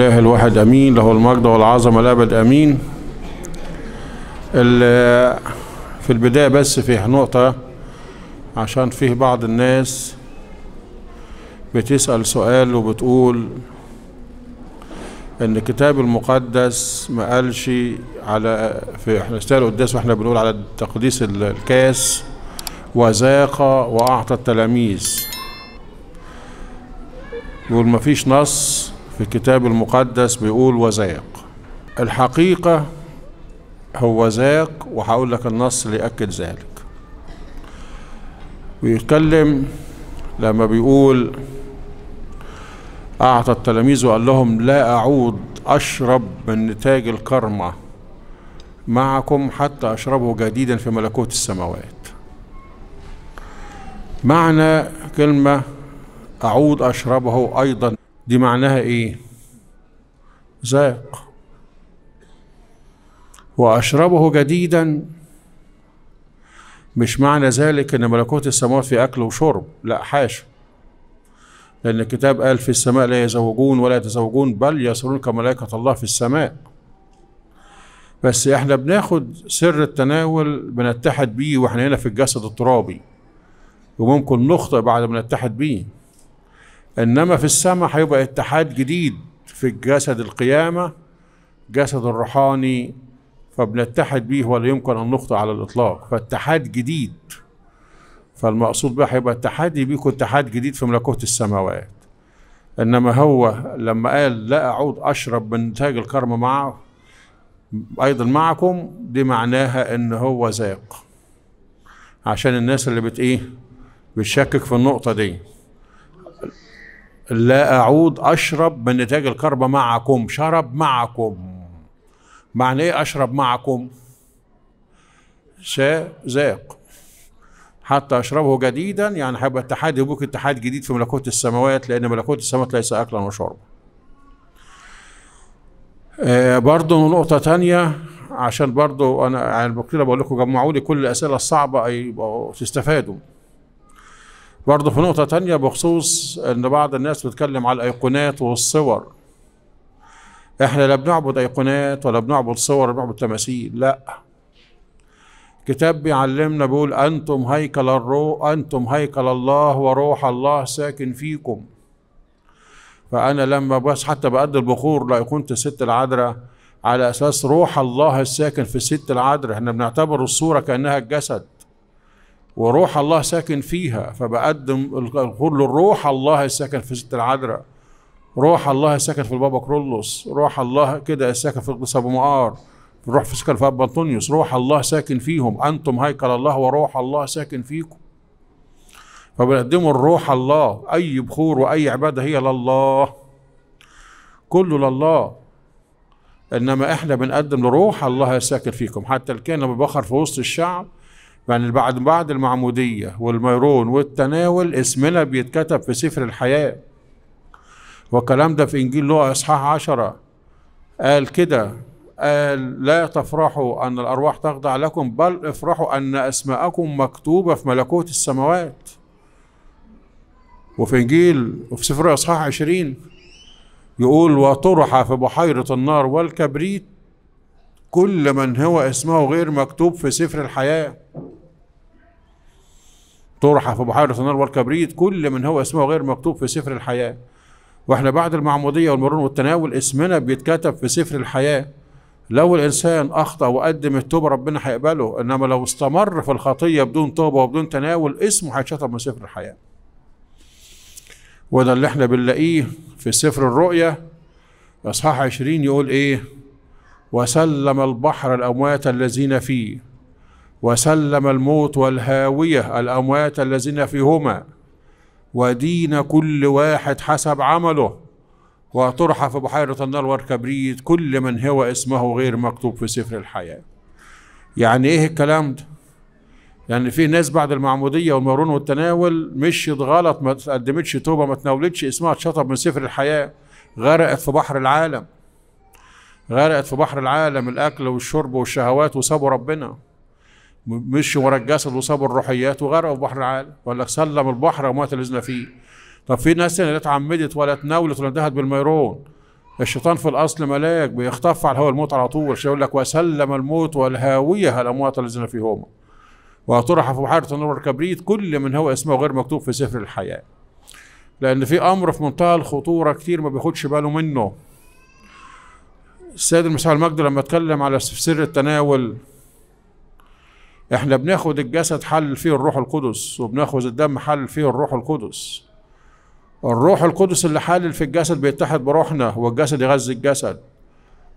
الله الواحد امين له المجد والعظمه الابد امين في البدايه بس في نقطه عشان فيه بعض الناس بتسال سؤال وبتقول ان الكتاب المقدس ما قالش على في احنا استاذ القداس واحنا بنقول على تقديس الكاس وذاق واعطى التلاميذ يقول ما فيش نص في الكتاب المقدس بيقول وذاق الحقيقة هو ذاق وهقول لك النص اللي يأكد ذلك ويتكلم لما بيقول أعطى التلاميذ وقال لهم لا أعود أشرب من نتاج الكرمة معكم حتى أشربه جديدا في ملكوت السماوات معنى كلمة أعود أشربه أيضا دي معناها ايه زاق واشربه جديدا مش معنى ذلك ان ملكوت السماوات في اكل وشرب لا حاشا لأن الكتاب قال في السماء لا يزوجون ولا يتزوجون بل يسرون كملائكة الله في السماء بس احنا بناخد سر التناول بنتحد بيه واحنا هنا في الجسد الترابي وممكن نخطئ بعد ما نتحد بيه انما في السماء هيبقى اتحاد جديد في الجسد القيامه جسد الروحاني فبنتحد به ولا يمكن ان نخطئ على الاطلاق فاتحاد جديد فالمقصود بقى هيبقى اتحادي بيكون اتحاد جديد في ملكوت السماوات انما هو لما قال لا اعود اشرب من تاج الكرم معه ايضا معكم دي معناها ان هو ذاق عشان الناس اللي بت ايه بتشكك في النقطه دي لا أعود أشرب من نتاج الكربة معكم شرب معكم معنى إيه أشرب معكم سذاق حتى أشربه جديدا يعني هيبقى اتحاد يبوك اتحاد جديد في ملكوت السماوات لأن ملكوت السماوات ليس أكلا وشربا آه برضه نقطة تانية عشان برضه أنا على يعني بقول لكم جمعوا لي كل الأسئلة الصعبة يبقوا تستفادوا برضه في نقطة تانية بخصوص إن بعض الناس بتتكلم على الأيقونات والصور إحنا لا بنعبد أيقونات ولا بنعبد صور ولا بنعبد تماثيل لأ كتاب بيعلمنا بيقول أنتم هيكل الروح أنتم هيكل الله وروح الله ساكن فيكم فأنا لما بس حتى بأدي البخور لأيقونة الست العذراء على أساس روح الله الساكن في الست العذراء احنا بنعتبر الصورة كأنها الجسد وروح الله ساكن فيها فبقدم كل روح الله ساكن في ست العذراء روح الله ساكن في البابا كرولوس روح الله كده ساكن في القدس ابو مقار روح في سكن في ابا انطونيوس روح الله ساكن فيهم انتم هيكل الله وروح الله ساكن فيكم فبنقدموا الروح الله اي بخور واي عباده هي لله كله لله انما احنا بنقدم لروح الله الساكن فيكم حتى الكاهن لما بخر في وسط الشعب يعني بعد بعد المعمودية والميرون والتناول اسمنا بيتكتب في سفر الحياة والكلام ده في إنجيل لوقا إصحاح عشرة قال كده قال لا تفرحوا أن الأرواح تخضع لكم بل افرحوا أن أسماءكم مكتوبة في ملكوت السماوات وفي إنجيل وفي سفر إصحاح عشرين يقول وطرح في بحيرة النار والكبريت كل من هو اسمه غير مكتوب في سفر الحياة في بحيرة النار والكبريت كل من هو اسمه غير مكتوب في سفر الحياة واحنا بعد المعمودية والمرون والتناول اسمنا بيتكتب في سفر الحياة لو الإنسان أخطأ وقدم التوبة ربنا هيقبله إنما لو استمر في الخطية بدون توبة وبدون تناول اسمه هيتشطب من سفر الحياة وده اللي احنا بنلاقيه في سفر الرؤيا اصحاح 20 يقول ايه وسلم البحر الاموات الذين فيه وسلم الموت والهاوية الأموات الذين فيهما ودين كل واحد حسب عمله وطرح في بحيرة النار والكبريت كل من هو اسمه غير مكتوب في سفر الحياة يعني ايه الكلام ده يعني في ناس بعد المعمودية والمرون والتناول مشيت غلط ما تقدمتش توبة ما تناولتش اسمها اتشطب من سفر الحياة غرقت في بحر العالم غرقت في بحر العالم الأكل والشرب والشهوات وسابوا ربنا مشي ورا الجسد وصابوا الروحيات وغرقوا في بحر العالم ولا سلم البحر ومات اللي فيه طب في ناس لا تعمدت ولا تناولت ولا انتهت بالميرون الشيطان في الاصل ملاك بيخطف على الهواء الموت على طول يقول لك وسلم الموت والهاويه الاموات الذين فيهما وطرح في بحيره النور الكبريت كل من هو اسمه غير مكتوب في سفر الحياه لان في امر في منتهى الخطوره كتير ما بياخدش باله منه السيد المسيح المجد لما اتكلم على سر التناول احنا بناخد الجسد حل فيه الروح القدس وبناخد الدم حل فيه الروح القدس الروح القدس اللي حلل في الجسد بيتحد بروحنا والجسد يغذي الجسد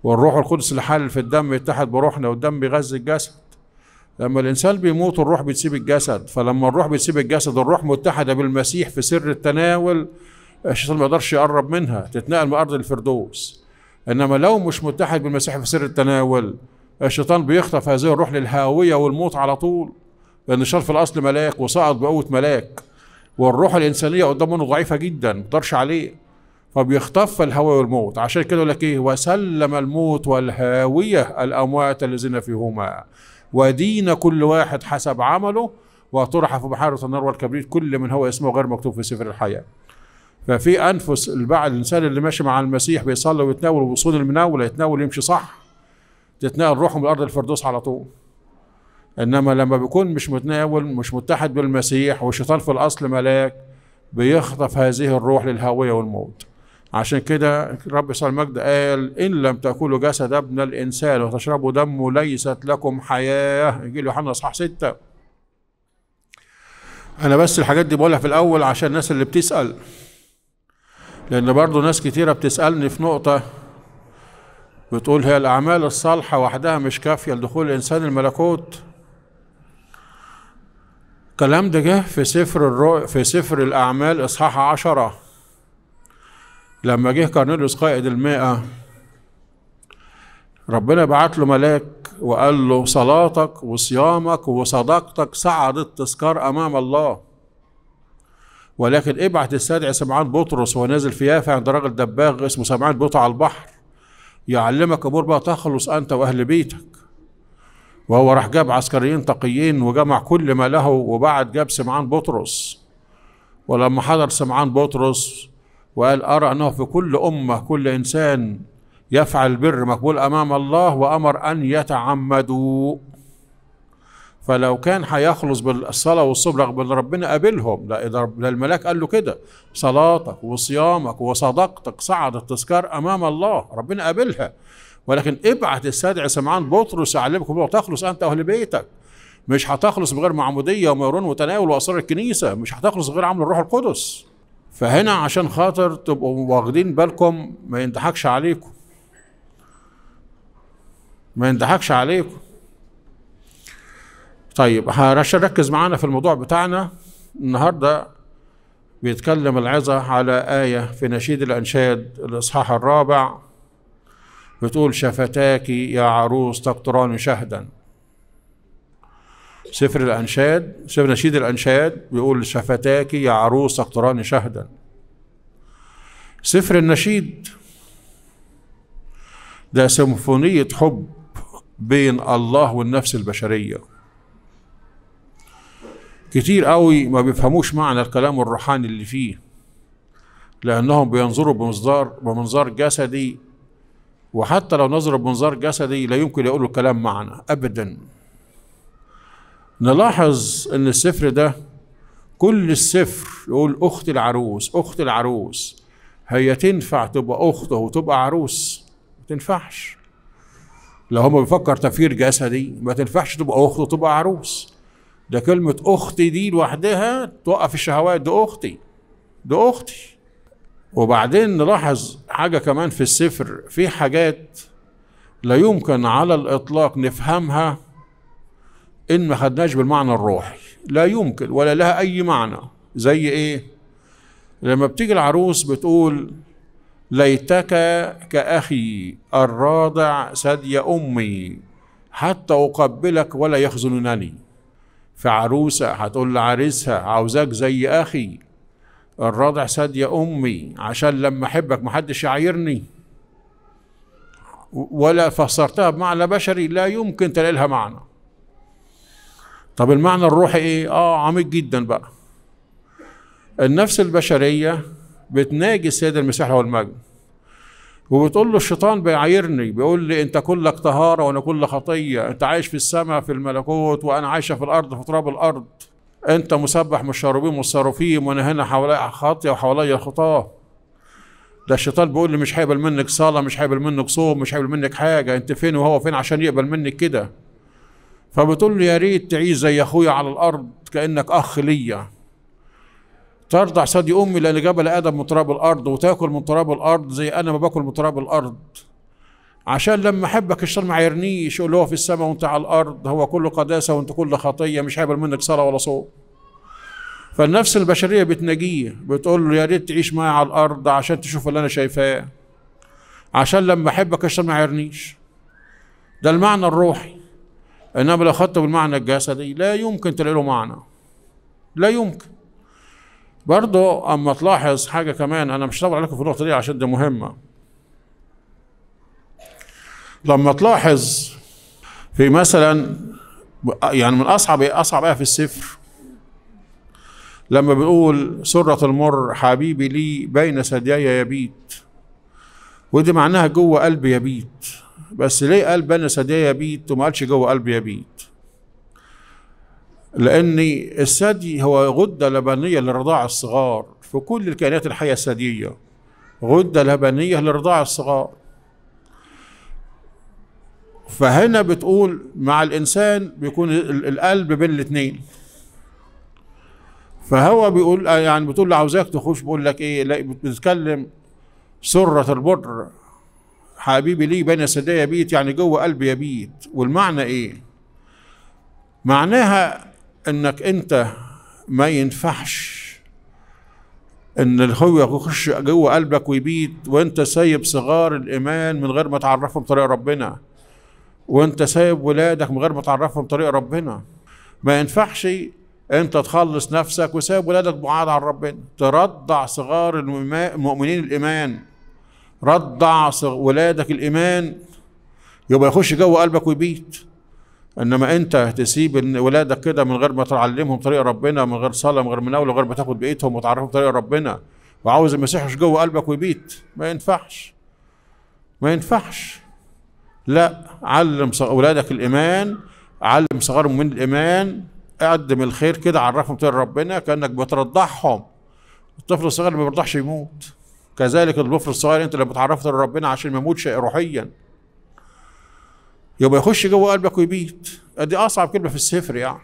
والروح القدس اللي حلل في الدم بيتحد بروحنا والدم بيغذي الجسد لما الانسان بيموت الروح بتسيب الجسد فلما الروح بتسيب الجسد الروح متحده بالمسيح في سر التناول الشيطان ما يقدرش يقرب منها تتنقل من ارض الفردوس انما لو مش متحد بالمسيح في سر التناول الشيطان بيخطف هذه الروح للهاوية والموت على طول لأن الشر في الأصل ملاك وصعد بقوة ملاك والروح الإنسانية قدامه ضعيفة جدا تقدرش عليه فبيخطف الهوى والموت عشان كده يقول لك إيه وسلم الموت والهاوية الأموات الذين فيهما ودين كل واحد حسب عمله وطرح في بحيرة النار والكبريت كل من هو اسمه غير مكتوب في سفر الحياة ففي أنفس البعض الإنسان اللي ماشي مع المسيح بيصلي ويتناول وصول المناولة يتناول يمشي صح تتنقل روحهم الارض الفردوس على طول انما لما بيكون مش متناول مش متحد بالمسيح والشيطان في الاصل ملاك بيخطف هذه الروح للهويه والموت عشان كده رب يسوع المجد قال ان لم تاكلوا جسد ابن الانسان وتشربوا دمه ليست لكم حياه انجيل يوحنا اصحاح سته انا بس الحاجات دي بقولها في الاول عشان الناس اللي بتسال لان برضو ناس كتيره بتسالني في نقطه بتقول هي الأعمال الصالحة وحدها مش كافية لدخول الإنسان الملكوت الكلام ده جه في سفر الرؤ في سفر الأعمال إصحاح عشرة لما جه كارنيليوس قائد المائة ربنا بعت له ملاك وقال له صلاتك وصيامك وصدقتك صعدت تذكار أمام الله ولكن ابعت استدعي سمعان بطرس ونازل في يافا عند راجل دباغ اسمه سمعان بطرس على البحر يعلمك بقى تخلص أنت وأهل بيتك وهو راح جاب عسكريين تقيين وجمع كل ما له وبعد جاب سمعان بطرس ولما حضر سمعان بطرس وقال أرى أنه في كل أمة كل إنسان يفعل بر مقبول أمام الله وأمر أن يتعمدوا فلو كان هيخلص بالصلاة والصبر رغم ربنا قابلهم لا ده الملاك قال له كده صلاتك وصيامك وصدقتك صعدت تذكار أمام الله ربنا قابلها ولكن ابعت السادع سمعان بطرس يعلمكم تخلص أنت وأهل بيتك مش هتخلص بغير معمودية وميرون وتناول وأسرار الكنيسة مش هتخلص غير عمل الروح القدس فهنا عشان خاطر تبقوا واخدين بالكم ما ينضحكش عليكم ما ينضحكش عليكم طيب عشان ركز معانا في الموضوع بتاعنا النهارده بيتكلم العظة على آية في نشيد الأنشاد الإصحاح الرابع بتقول شفتاك يا عروس تقطران شهدا سفر الأنشاد سفر نشيد الأنشاد بيقول شفتاك يا عروس تقطران شهدا سفر النشيد ده سيمفونية حب بين الله والنفس البشريه كتير قوي ما بيفهموش معنى الكلام الروحاني اللي فيه لأنهم بينظروا بمنظار بمنظار جسدي وحتى لو نظروا بمنظار جسدي لا يمكن يقولوا الكلام معنى أبدا نلاحظ أن السفر ده كل السفر يقول أخت العروس أخت العروس هي تنفع تبقى أخته وتبقى عروس ما تنفعش لو هما بيفكر تفكير جسدي ما تنفعش تبقى أخته وتبقى عروس ده كلمة أختي دي لوحدها توقف الشهوات ده أختي ده أختي وبعدين نلاحظ حاجة كمان في السفر في حاجات لا يمكن على الإطلاق نفهمها إن ما خدناش بالمعنى الروحي لا يمكن ولا لها أي معنى زي إيه لما بتيجي العروس بتقول ليتك كأخي الراضع ثدي أمي حتى أقبلك ولا يخزنني في عروسة هتقول لعريسها عاوزاك زي أخي الرضع سد يا أمي عشان لما أحبك محدش يعايرني ولا فسرتها بمعنى بشري لا يمكن تلاقي لها معنى طب المعنى الروحي ايه اه عميق جدا بقى النفس البشريه بتناجي السيد المسيح والمجد وبتقول له الشيطان بيعايرني بيقول لي انت كلك طهاره وانا كل خطيه انت عايش في السماء في الملكوت وانا عايشه في الارض في تراب الارض انت مسبح مش شاربين مصرفين وانا هنا حواليا خاطيه وحواليا خطاه ده الشيطان بيقول لي مش هيقبل منك صلاه مش هيقبل منك صوم مش هيقبل منك حاجه انت فين وهو فين عشان يقبل منك كده فبتقول له يا ريت تعيش زي اخويا على الارض كانك اخ ليا ترضع ثدي امي لان جبل ادم من تراب الارض وتاكل من تراب الارض زي انا ما باكل من تراب الارض عشان لما احبك الشر ما عيرنيش يقول هو في السماء وانت على الارض هو كله قداسه وانت كله خطيه مش هيقبل منك صلاه ولا صوم فالنفس البشريه بتناجيه بتقول له يا ريت تعيش معايا على الارض عشان تشوف اللي انا شايفاه عشان لما احبك الشر ما عيرنيش. ده المعنى الروحي انما لو خدته بالمعنى الجسدي لا يمكن تلاقي له معنى لا يمكن برضه اما تلاحظ حاجه كمان انا مش هطول عليكم في النقطه دي عشان دي مهمه لما تلاحظ في مثلا يعني من اصعب اصعب ايه في السفر لما بيقول سرة المر حبيبي لي بين ثديي يبيت ودي معناها جوه قلبي يبيت بس ليه قال بين ثديي يبيت وما قالش جوه قلبي يبيت لأن الثدي هو غدة لبنية للرضاع الصغار في كل الكائنات الحية الثديية غدة لبنية للرضاع الصغار فهنا بتقول مع الإنسان بيكون القلب بين الاتنين فهو بيقول آه، يعني بتقول له عاوزاك تخش بقول لك ايه لا بتتكلم سرة البر حبيبي ليه بين الثدي يبيت يعني جوه قلبي يبيت والمعنى ايه معناها انك انت ما ينفعش ان الهوية يخش جوه قلبك ويبيت وانت سايب صغار الايمان من غير ما تعرفهم طريق ربنا وانت سايب ولادك من غير ما تعرفهم طريق ربنا ما ينفعش انت تخلص نفسك وسايب ولادك بعاد عن ربنا ترضع صغار المؤمنين الايمان رضع ولادك الايمان يبقى يخش جوه قلبك ويبيت انما انت ان ولادك كده من غير ما تعلمهم طريق ربنا من غير صلاه من غير مناوله من غير ما تاخد بايدهم وتعرفهم طريق ربنا وعاوز المسيح جوه قلبك ويبيت ما ينفعش ما ينفعش لا علم اولادك الايمان علم صغارهم من الايمان قدم الخير كده عرفهم طريق ربنا كانك بترضعهم الطفل الصغير ما بيرضعش يموت كذلك الطفل الصغير انت لما بتعرفه ربنا عشان ما يموتش روحيا يبقى يخش جوه قلبك ويبيت ادي اصعب كلمه في السفر يعني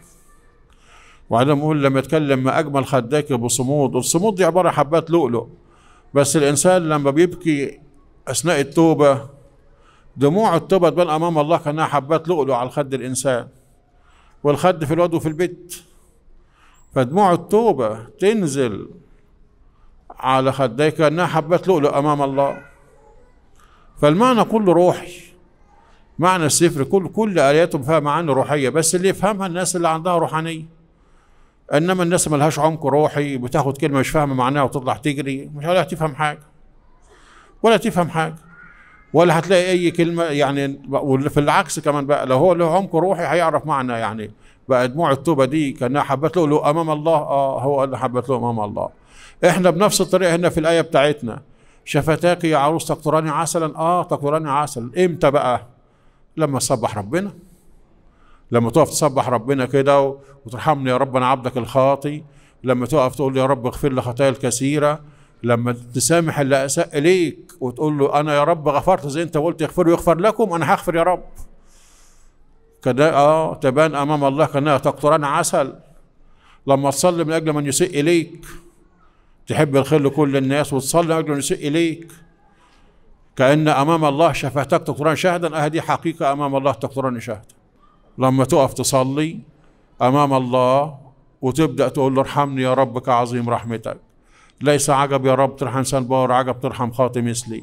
وبعدين بقول لما يتكلم ما اجمل خداك بصمود الصمود دي عباره حبات لؤلؤ بس الانسان لما بيبكي اثناء التوبه دموع التوبه تبان امام الله كانها حبات لؤلؤ على الخد الانسان والخد في الواد وفي البيت فدموع التوبه تنزل على خديك كانها حبات لؤلؤ امام الله فالمعنى كله روحي معنى السفر كل كل آياته فيها معاني روحية بس اللي يفهمها الناس اللي عندها روحانية إنما الناس ملهاش عمق روحي بتاخد كلمة مش فاهمة معناها وتطلع تجري مش ولا هتفهم حاجة ولا تفهم حاجة ولا هتلاقي أي كلمة يعني وفي العكس كمان بقى لو هو له عمق روحي هيعرف معنى يعني بقى دموع التوبة دي كأنها حبت له, له أمام الله آه هو اللي حبت له أمام الله إحنا بنفس الطريقة هنا في الآية بتاعتنا شفتاك يا عروس تقطراني عسلا آه تقطراني عسلا إمتى بقى لما تصبح ربنا لما تقف تصبح ربنا كده وترحمني يا رب انا عبدك الخاطي لما تقف تقول يا رب اغفر لي خطايا الكثيره لما تسامح اللي اساء اليك وتقول له انا يا رب غفرت زي انت قلت يغفر ويغفر لكم انا هغفر يا رب كده اه تبان امام الله كانها تقطران عسل لما تصلي من اجل من يسيء اليك تحب الخير لكل الناس وتصلي من اجل من يسيء اليك كأن أمام الله شفتك تقطران شهدا أهدي حقيقة أمام الله تقطران شهدا لما تقف تصلي أمام الله وتبدأ تقول له ارحمني يا رب كعظيم رحمتك ليس عجب يا رب ترحم سنبار عجب ترحم خاطي مثلي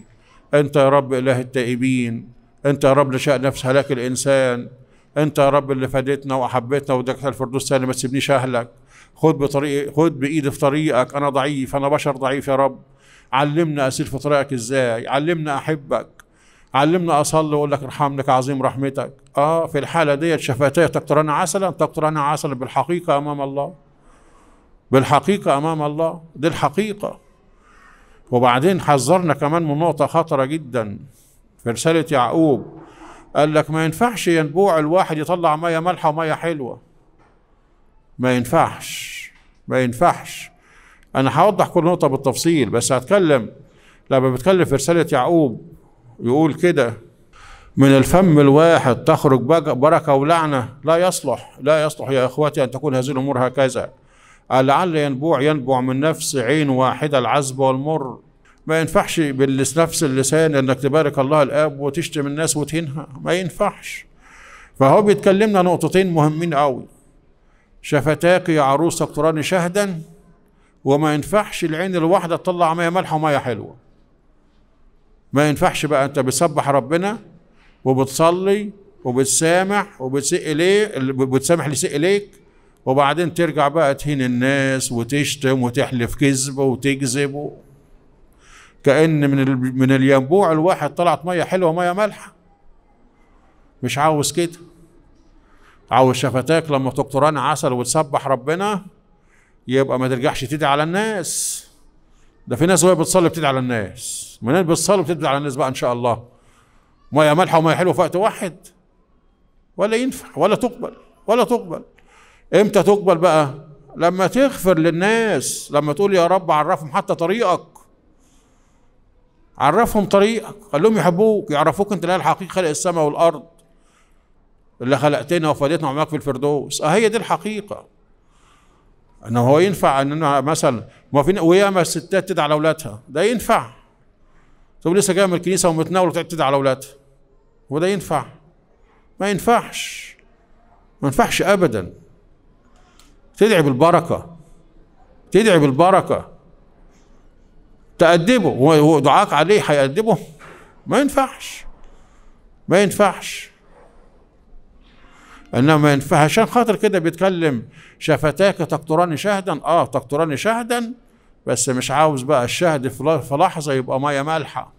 أنت يا رب إله التائبين أنت يا رب لشاء نفس هلاك الإنسان أنت يا رب اللي فادتنا وأحبتنا ودكت الفردوس ثاني ما تسيبنيش أهلك خد بطريق خد بإيدي في طريقك أنا ضعيف أنا بشر ضعيف يا رب علمنا اسير في طريقك ازاي علمنا احبك علمنا اصلي واقول لك ارحمك عظيم رحمتك اه في الحاله ديت شفتاي تقترن عسلا تقترن عسلا بالحقيقه امام الله بالحقيقه امام الله دي الحقيقه وبعدين حذرنا كمان من نقطه خطره جدا في رساله يعقوب قال لك ما ينفعش ينبوع الواحد يطلع ميه مالحه وميه حلوه ما ينفعش ما ينفعش انا هوضح كل نقطه بالتفصيل بس هتكلم لما بتكلم في رساله يعقوب يقول كده من الفم الواحد تخرج بركه ولعنه لا يصلح لا يصلح يا اخواتي ان تكون هذه الامور هكذا لعل ينبوع ينبع من نفس عين واحده العذب والمر ما ينفعش بنفس اللسان انك تبارك الله الاب وتشتم الناس وتهينها ما ينفعش فهو بيتكلمنا نقطتين مهمين قوي شفتاك يا عروس تقطران شهدا وما ينفعش العين الواحدة تطلع مية مالحة ومية حلوة ما ينفعش بقى أنت بتسبح ربنا وبتصلي وبتسامح وبتسيء إليه وبتسامح اللي يسيء إليك وبعدين ترجع بقى تهين الناس وتشتم وتحلف كذب وتكذب كأن من ال... من الينبوع الواحد طلعت مية حلوة ومية مالحة مش عاوز كده عاوز شفتاك لما تقطران عسل وتسبح ربنا يبقى ما ترجعش تدعي على الناس ده في ناس وهي بتصلي بتدعي على الناس منين بتصلي بتدعي على الناس بقى ان شاء الله ميه مالحه وميه حلوه في وقت واحد ولا ينفع ولا تقبل ولا تقبل امتى تقبل بقى لما تغفر للناس لما تقول يا رب عرفهم حتى طريقك عرفهم طريقك خليهم يحبوك يعرفوك انت الحقيقة الحقيقي خلق السماء والارض اللي خلقتنا وفادتنا وعملك في الفردوس اهي دي الحقيقه انه هو ينفع ان انا مثلا موافقين وياما الستات تدعي على اولادها ده ينفع طب لسه جايه من الكنيسه ومتناوله تدعي على اولادها هو ده ينفع ما ينفعش ما ينفعش ابدا تدعي بالبركه تدعي بالبركه تأدبه ودعاك عليه هيأدبه ما ينفعش ما ينفعش انه ما ينفعش عشان خاطر كده بيتكلم شفتاك تقطراني شهدا اه تقطراني شهدا بس مش عاوز بقى الشهد في لحظه يبقى ميه مالحه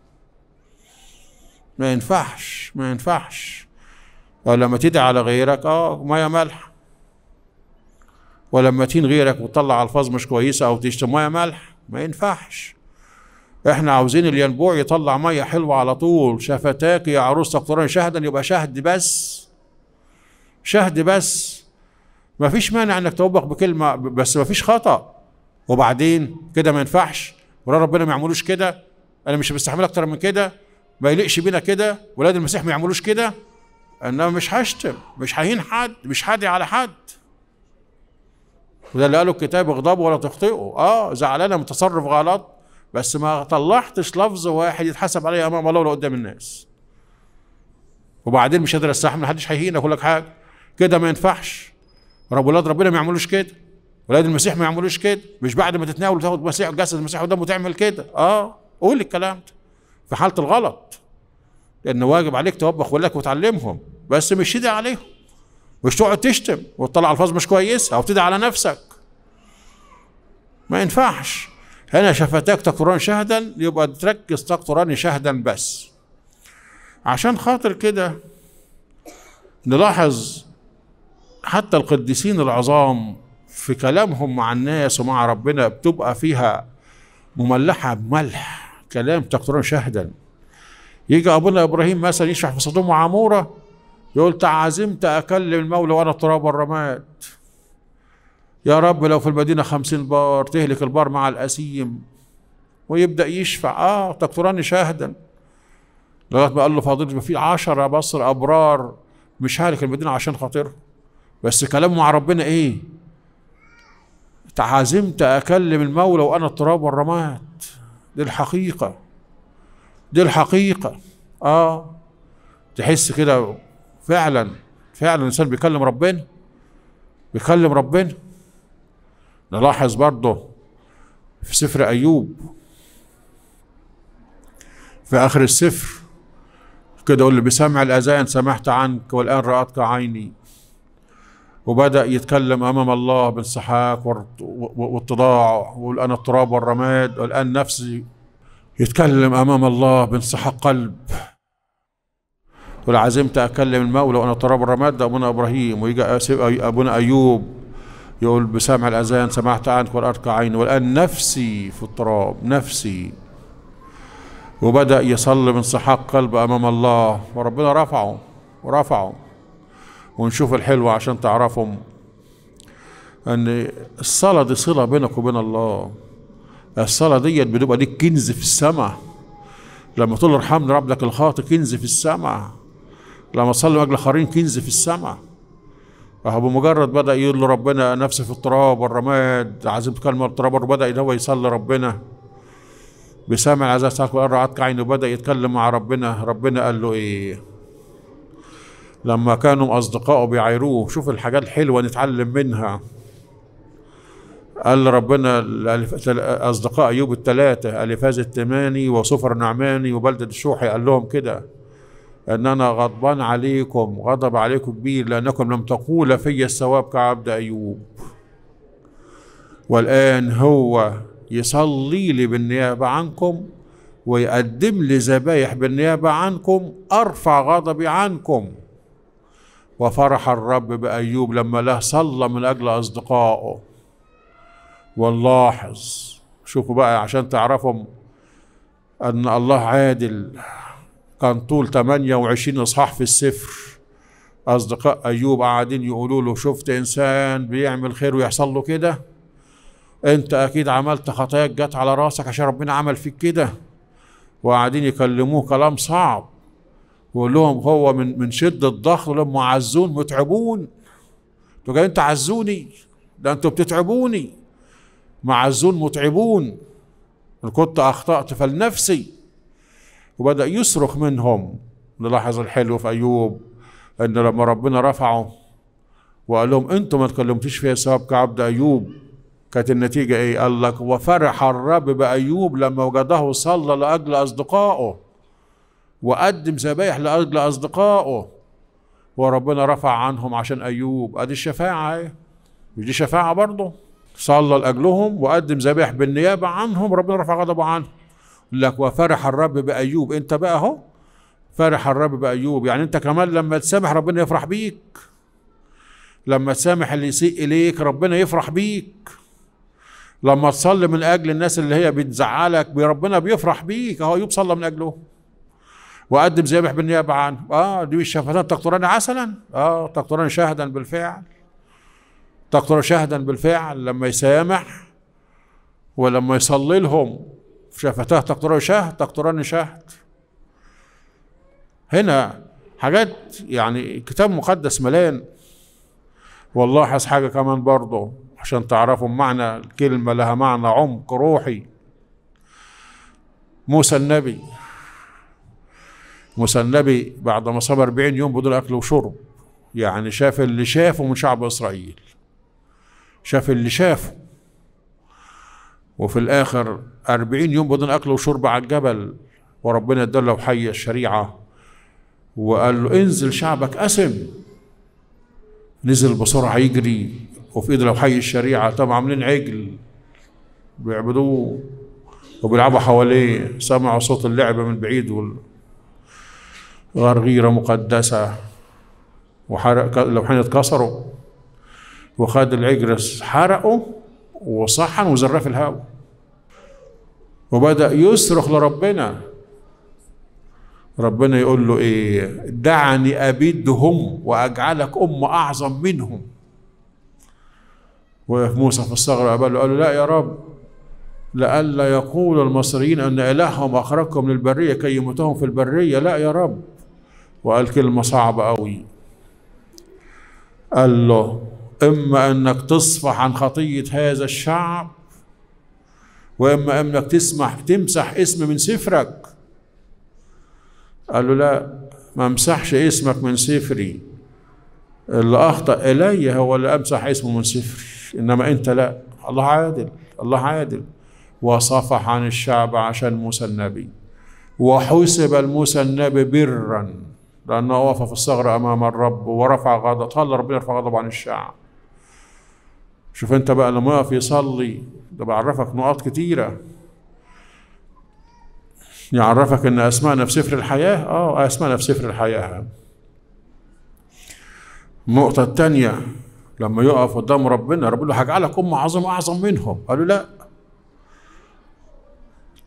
ما ينفعش ما ينفعش ولما تدعي على غيرك اه ميه مالحه ولما تين غيرك وتطلع الفاظ مش كويسه او تشتم ميه مالحه ما ينفعش احنا عاوزين الينبوع يطلع ميه حلوه على طول شفتاك يا عروس تقطرني شهدا يبقى شهد بس شهد بس ما فيش مانع انك توبخ بكلمه بس ما فيش خطا وبعدين كده ما ينفعش ولا ربنا ما يعملوش كده انا مش مستحمل اكتر من كده ما يليقش بينا كده ولاد المسيح ما يعملوش كده انا مش هشتم مش ههين حد مش حادي على حد وده اللي قاله الكتاب اغضبوا ولا تخطئوا اه زعلانه من تصرف غلط بس ما طلعتش لفظ واحد يتحسب عليه امام الله ولا قدام الناس وبعدين مش قادر استحمل محدش هيهينك اقول لك حاجه كده ما ينفعش رب ولاد ربنا ما يعملوش كده ولاد المسيح ما يعملوش كده مش بعد ما تتناول تاخد مسيح جسد المسيح قدامه تعمل كده اه قول الكلام ده في حاله الغلط لان واجب عليك توبخ ولادك وتعلمهم بس مش شدي عليهم مش تقعد تشتم وتطلع الفاظ مش كويسه او تدعي على نفسك ما ينفعش هنا شفتاك تقتران شهدا يبقى تركز تقتران شهدا بس عشان خاطر كده نلاحظ حتى القديسين العظام في كلامهم مع الناس ومع ربنا بتبقى فيها مملحة بملح كلام تقترون شهدا يجي أبونا إبراهيم مثلا يشرح في صدوم وعمورة يقول تعزمت أكلم المولى وأنا التراب والرماد يا رب لو في المدينة خمسين بار تهلك البار مع الأسيم ويبدأ يشفع آه تقترن شهدا لغاية ما قال له فاضل ما في عشرة بصر أبرار مش هالك المدينة عشان خاطرهم بس كلامه مع ربنا ايه تعازمت اكلم المولى وانا التراب والرماد دي الحقيقه دي الحقيقه اه تحس كده فعلا فعلا الانسان بيكلم ربنا بيكلم ربنا نلاحظ برضه في سفر ايوب في اخر السفر كده يقول لي بسمع الاذان سمحت عنك والان راتك عيني وبدأ يتكلم أمام الله بالسحاق والتضاع ويقول أنا التراب والرماد والآن نفسي يتكلم أمام الله بانسحاق قلب ولعزمت أكلم المولى وأنا التراب والرماد ده أبونا إبراهيم ويجي أبونا أيوب يقول بسمع الأذان سمعت عنك والأرقى عيني والآن نفسي في التراب نفسي وبدأ يصلي بانسحاق قلب أمام الله وربنا رفعه ورفعه ونشوف الحلوة عشان تعرفهم ان الصلاة دي صلة بينك وبين الله الصلاة ديت بتبقى ليك كنز في السماء لما تقول ارحمني ربك الخاطئ كنز في السماء لما تصلي أجل خارين كنز في السماء أهو بمجرد بدا يقول لربنا نفسي في التراب والرماد عايزين تكلم التراب وبدا ان هو يصلي ربنا بسامع عزاز ساكو رعتك عينه بدا يتكلم مع ربنا ربنا قال له ايه لما كانوا أصدقائه بيعايروه شوف الحاجات الحلوة نتعلم منها قال ربنا أصدقاء أيوب الثلاثة ألفاز التماني وصفر نعماني وبلدة الشوحي قال لهم كده أن أنا غضبان عليكم غضب عليكم كبير لأنكم لم تقول في الثواب كعبد أيوب والآن هو يصلي لي بالنيابة عنكم ويقدم لي ذبايح بالنيابة عنكم أرفع غضبي عنكم وفرح الرب بأيوب لما له صلى من أجل أصدقائه واللاحظ شوفوا بقى عشان تعرفوا أن الله عادل كان طول 28 إصحاح في السفر أصدقاء أيوب قاعدين يقولوا له شفت إنسان بيعمل خير ويحصل له كده أنت أكيد عملت خطاياك جت على راسك عشان ربنا عمل فيك كده وقاعدين يكلموه كلام صعب ويقول لهم هو من من شده ضغط لما عزون متعبون انتوا جايين تعزوني ده انتوا بتتعبوني معزون متعبون ان كنت اخطات فلنفسي وبدا يصرخ منهم نلاحظ الحلو في ايوب ان لما ربنا رفعه وقال لهم انتوا ما تكلمتوش فيا سبب كعبد ايوب كانت النتيجه ايه؟ قال لك وفرح الرب بايوب لما وجده صلى لاجل اصدقائه وقدم ذبايح لأصدقائه وربنا رفع عنهم عشان أيوب أدي الشفاعة ودي شفاعة برضه صلى لأجلهم وقدم ذبايح بالنيابة عنهم ربنا رفع غضبه عنهم لك وفرح الرب بأيوب أنت بقى أهو فرح الرب بأيوب يعني أنت كمان لما تسامح ربنا يفرح بيك لما تسامح اللي يسيء إليك ربنا يفرح بيك لما تصلي من أجل الناس اللي هي بتزعلك ربنا بيفرح بيك أهو أيوب صلى من أجله وأقدم ذبح بالنيابة عنه آه دي الشفتان تقتلان عسلا آه تقتلان شهدا بالفعل تقتل شهدا بالفعل لما يسامح ولما يصلي لهم شفتاه تقتلان شهد تقتلان شهد هنا حاجات يعني كتاب مقدس مليان والله حس حاجة كمان برضه عشان تعرفوا معنى الكلمة لها معنى عمق روحي موسى النبي موسى النبي بعد ما صبر 40 يوم بدون اكل وشرب يعني شاف اللي شافه من شعب اسرائيل شاف اللي شافه وفي الاخر 40 يوم بدون اكل وشرب على الجبل وربنا اداله وحي الشريعه وقال له انزل شعبك قسم نزل بسرعه يجري وفي ايد لوحي الشريعه طبعا عاملين عجل بيعبدوه وبيلعبوا حواليه سمعوا صوت اللعبه من بعيد وال... غرغيرة مقدسة وحرق لوحين اتكسروا وخد العجر حرقه وصحن وزراه في الهواء وبدأ يصرخ لربنا ربنا يقول له ايه دعني ابدهم واجعلك ام اعظم منهم وقف موسى في الصغر قال له قال له لا يا رب لئلا يقول المصريين ان الههم اخرجكم للبريه كي يموتهم في البريه لا يا رب وقال كلمة صعبة قوي قال له إما أنك تصفح عن خطية هذا الشعب وإما أنك تسمح تمسح اسم من سفرك قال له لا ما امسحش اسمك من سفري اللي أخطأ إلي هو اللي أمسح اسمه من سفري إنما أنت لا الله عادل الله عادل وصفح عن الشعب عشان موسى النبي وحسب الموسى النبي برا لأنه وقف في الثغر أمام الرب ورفع غضب طال ربنا يرفع غضب عن الشعب شوف أنت بقى لما يقف يصلي ده بعرفك نقاط كتيرة يعرفك أن أسمائنا في سفر الحياة آه أسمائنا في سفر الحياة النقطة الثانية لما يقف قدام ربنا ربنا هجعلك أمة عظيمة أعظم منهم قالوا لا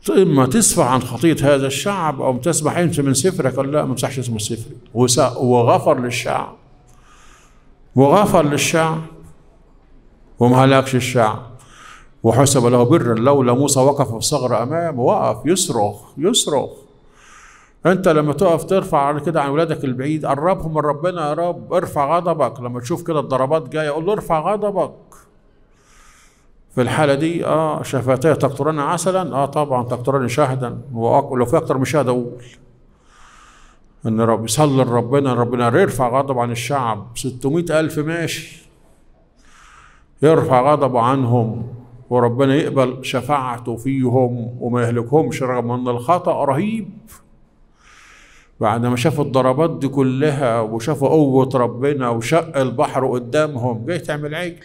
إما تسفع عن خطية هذا الشعب أو تسبح أنت من سفرك قال لا ما تمسحش اسم السفر وغفر للشعب وغفر للشعب وما هلكش الشعب وحسب له برا لولا موسى وقف في الصغر امامه وقف يصرخ يصرخ انت لما تقف ترفع على كده عن ولادك البعيد قربهم من ربنا يا رب ارفع غضبك لما تشوف كده الضربات جايه قول له ارفع غضبك في الحاله دي اه شفتيه تقطران عسلا اه طبعا تقطران شهدا ولو في اكتر من شهد اقول ان رب يصلي لربنا ربنا يرفع غضب عن الشعب 600 الف ماشي يرفع غضبه عنهم وربنا يقبل شفاعته فيهم وما يهلكهمش رغم ان الخطا رهيب بعد ما شافوا الضربات دي كلها وشافوا قوه ربنا وشق البحر قدامهم جاي تعمل عجل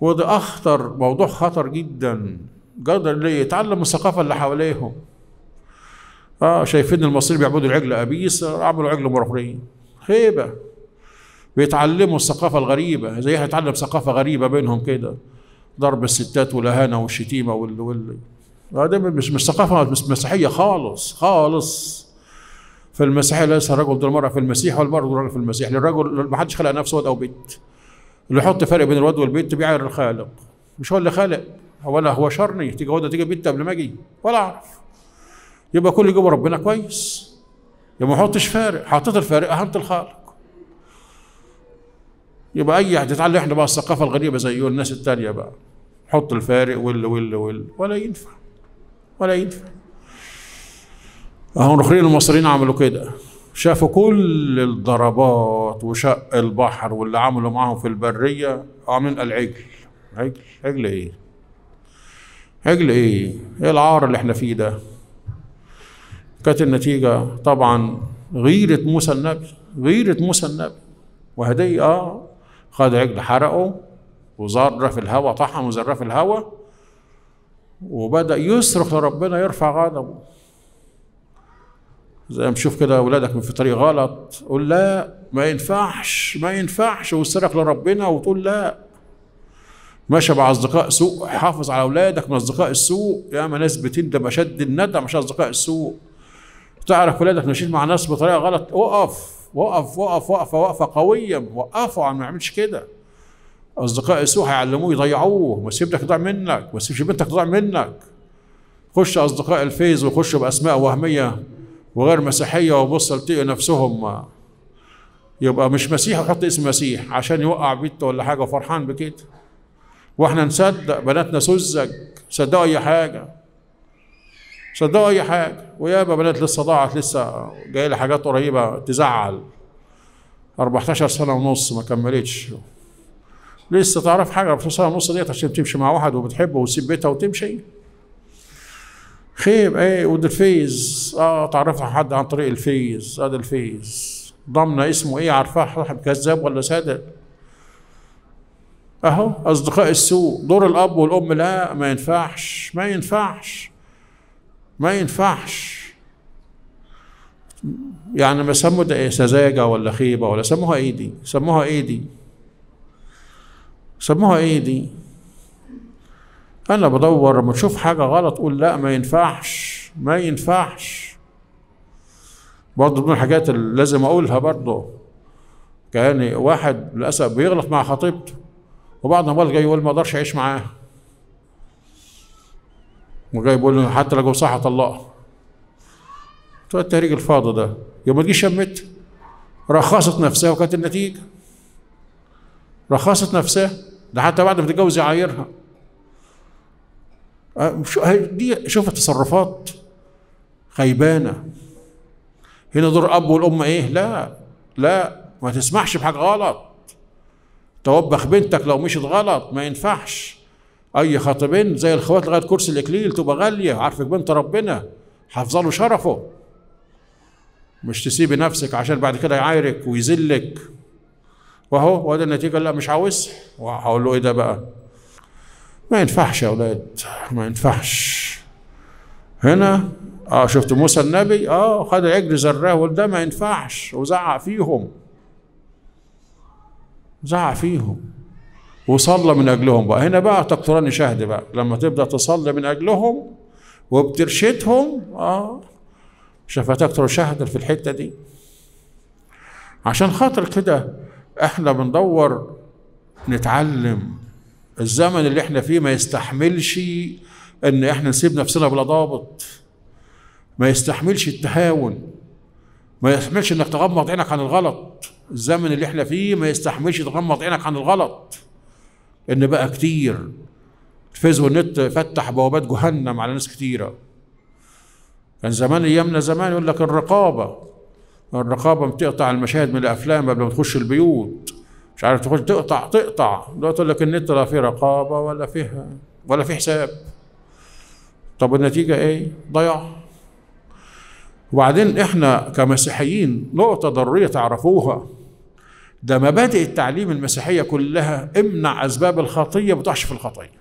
وده أخطر موضوع خطر جدا قدر ليه يتعلم الثقافة اللي حواليهم اه شايفين المصريين بيعبدوا العجل ابيس عملوا عجل مرخريه خيبة بيتعلموا الثقافه الغريبه زي هيتعلم ثقافه غريبه بينهم كده ضرب الستات والاهانه والشتيمه وال وال آه، ده مش مش ثقافه مش مسيحيه خالص خالص في المسيحية ليس الرجل ضد المراه في المسيح والمراه ضد الرجل في المسيح للرجل ما حدش خلق نفسه ولد او بنت اللي يحط فرق بين الواد والبنت بيعير الخالق مش هو اللي خالق ولا هو شرني تيجي واد تيجي بنت قبل ما اجي ولا اعرف يبقى كل جوه ربنا كويس يبقى ما احطش فارق حطيت الفارق اهنت الخالق يبقى اي حد يتعلم احنا بقى الثقافه الغريبه زي الناس التانيه بقى حط الفارق وال وال وال ولا ينفع ولا ينفع اهو الاخرين المصريين عملوا كده شافوا كل الضربات وشق البحر واللي عملوا معاهم في البرية عاملين قال عجل عجل عجل ايه عجل ايه ايه العار اللي احنا فيه ده كانت النتيجة طبعا غيرة موسى النبي غيرة موسى النبي وهدية اه خد عجل حرقه وزر في الهواء طحن وزر في الهواء وبدأ يصرخ لربنا يرفع غضبه زي ما بشوف كده اولادك في طريق غلط قول لا ما ينفعش ما ينفعش وسرك لربنا وتقول لا ماشي مع اصدقاء سوء حافظ على اولادك من اصدقاء السوء يا ما ناس بتندم اشد الندم عشان اصدقاء السوء تعرف اولادك ماشيين مع ناس بطريقه غلط اقف وقف وقف وقفه وقفه قويه وقفه ما يعملش كده اصدقاء السوء هيعلموه يضيعوه ما سيبتك تضيع منك ما سيبش بنتك تضيع منك خش اصدقاء الفيز وخش باسماء وهميه وغير مسيحيه وبص تلاقي نفسهم يبقى مش مسيح وحط اسم مسيح عشان يوقع بيته ولا حاجه وفرحان بكده واحنا نصدق بناتنا سذج صدقوا اي حاجه صدقوا اي حاجه ويا بنات لسه ضاعت لسه جاي لي حاجات قريبه تزعل 14 سنه ونص ما كملتش لسه تعرف حاجه 14 سنه ونص ديت عشان تمشي مع واحد وبتحبه وتسيب بيتها وتمشي خيب ايه وده الفيز اه تعرفها على حد عن طريق الفيز اه الفيز ضمنا اسمه ايه عرفاه صاحب كذاب ولا صادق اهو اصدقاء السوء دور الاب والام لا ما ينفعش ما ينفعش ما ينفعش يعني ما سموا ده إيه سذاجه ولا خيبه ولا سموها ايه دي سموها ايه دي سموها ايه دي انا بدور لما تشوف حاجه غلط قول لا ما ينفعش ما ينفعش برضه من الحاجات اللي لازم اقولها برضه كان واحد للاسف بيغلط مع خطيبته وبعد ما جاي يقول ما اقدرش اعيش معاها وجاي بيقول له حتى لو صح طلقها تقول التهريج الفاضي ده يوم ما تجي شمت رخصت نفسها وكانت النتيجه رخصت نفسها ده حتى بعد ما تتجوز يعايرها دي شوف التصرفات خيبانه هنا دور الاب والام ايه لا لا ما تسمحش بحاجه غلط توبخ بنتك لو مشيت غلط ما ينفعش اي خطيبين زي الخوات لغايه كرسي الاكليل تبقى غاليه عارفك بنت ربنا حافظه له شرفه مش تسيبي نفسك عشان بعد كده يعايرك ويذلك واهو وده النتيجه لا مش عاوزها وهقول له ايه ده بقى ما ينفعش يا اولاد ما ينفعش هنا اه شفت موسى النبي اه خد العجل زراه وده ما ينفعش وزعق فيهم زعق فيهم وصلى من اجلهم بقى هنا بقى تقتران شهد بقى لما تبدا تصلي من اجلهم وبترشدهم اه شفت تكتر شهد في الحته دي عشان خاطر كده احنا بندور نتعلم الزمن اللي احنا فيه ما يستحملش ان احنا نسيب نفسنا بلا ضابط ما يستحملش التهاون ما يستحملش انك تغمض عينك عن الغلط الزمن اللي احنا فيه ما يستحملش تغمض عينك عن الغلط ان بقى كتير الفيز والنت فتح بوابات جهنم على ناس كتيره كان زمان ايامنا زمان يقول لك الرقابه الرقابه بتقطع المشاهد من الافلام قبل ما تخش البيوت مش عارف تخش تقطع تقطع لا تقول لك النت لا في رقابه ولا فيها ولا في حساب طب النتيجه ايه؟ ضياع وبعدين احنا كمسيحيين نقطه ضروريه تعرفوها ده مبادئ التعليم المسيحيه كلها امنع اسباب الخطيه ما في الخطيه